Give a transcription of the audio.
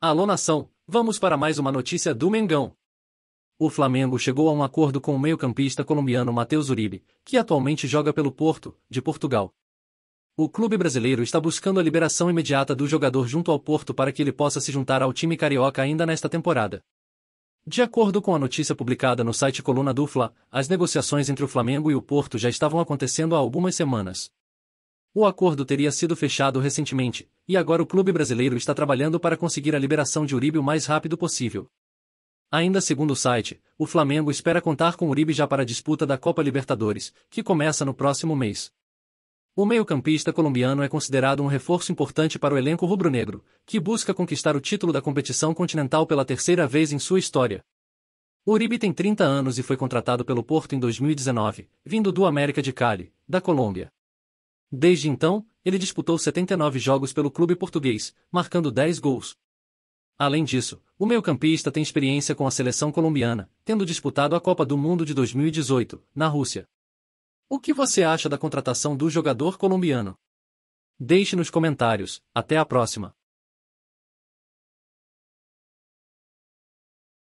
Alô nação, vamos para mais uma notícia do Mengão. O Flamengo chegou a um acordo com o meio-campista colombiano Matheus Uribe, que atualmente joga pelo Porto, de Portugal. O clube brasileiro está buscando a liberação imediata do jogador junto ao Porto para que ele possa se juntar ao time carioca ainda nesta temporada. De acordo com a notícia publicada no site Coluna do Fla, as negociações entre o Flamengo e o Porto já estavam acontecendo há algumas semanas. O acordo teria sido fechado recentemente, e agora o clube brasileiro está trabalhando para conseguir a liberação de Uribe o mais rápido possível. Ainda segundo o site, o Flamengo espera contar com Uribe já para a disputa da Copa Libertadores, que começa no próximo mês. O meio-campista colombiano é considerado um reforço importante para o elenco rubro-negro, que busca conquistar o título da competição continental pela terceira vez em sua história. Uribe tem 30 anos e foi contratado pelo Porto em 2019, vindo do América de Cali, da Colômbia. Desde então, ele disputou 79 jogos pelo clube português, marcando 10 gols. Além disso, o meio-campista tem experiência com a seleção colombiana, tendo disputado a Copa do Mundo de 2018, na Rússia. O que você acha da contratação do jogador colombiano? Deixe nos comentários. Até a próxima!